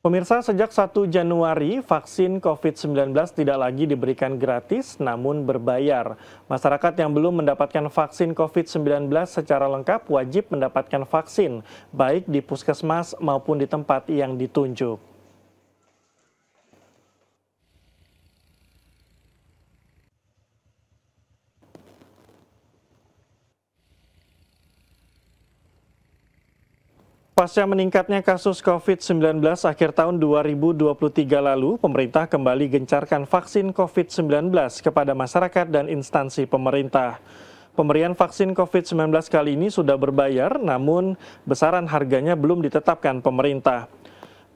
Pemirsa, sejak 1 Januari, vaksin COVID-19 tidak lagi diberikan gratis namun berbayar. Masyarakat yang belum mendapatkan vaksin COVID-19 secara lengkap wajib mendapatkan vaksin, baik di puskesmas maupun di tempat yang ditunjuk. Pasca meningkatnya kasus COVID-19 akhir tahun 2023 lalu, pemerintah kembali gencarkan vaksin COVID-19 kepada masyarakat dan instansi pemerintah. Pemberian vaksin COVID-19 kali ini sudah berbayar, namun besaran harganya belum ditetapkan pemerintah.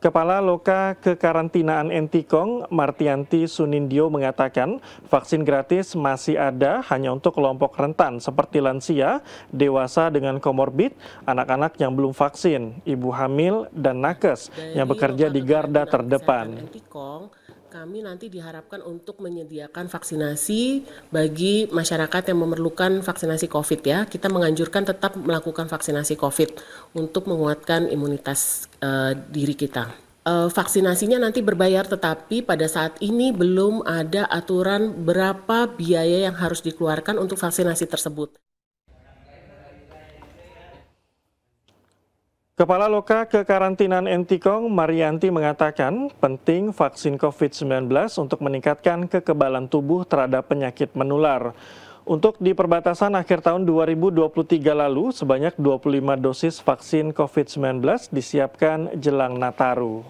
Kepala Loka Kekarantinaan Entikong, Martianti Sunindio mengatakan vaksin gratis masih ada hanya untuk kelompok rentan seperti lansia, dewasa dengan komorbid, anak-anak yang belum vaksin, ibu hamil, dan nakes yang bekerja di garda terdepan. Entikong, kami nanti diharapkan untuk menyediakan vaksinasi bagi masyarakat yang memerlukan vaksinasi COVID ya. Kita menganjurkan tetap melakukan vaksinasi COVID untuk menguatkan imunitas uh, diri kita. Eh, vaksinasinya nanti berbayar, tetapi pada saat ini belum ada aturan berapa biaya yang harus dikeluarkan untuk vaksinasi tersebut. Kepala Loka Kekarantinaan Entikong, Marianti mengatakan penting vaksin COVID-19 untuk meningkatkan kekebalan tubuh terhadap penyakit menular. Untuk di perbatasan akhir tahun 2023 lalu, sebanyak 25 dosis vaksin COVID-19 disiapkan jelang Nataru.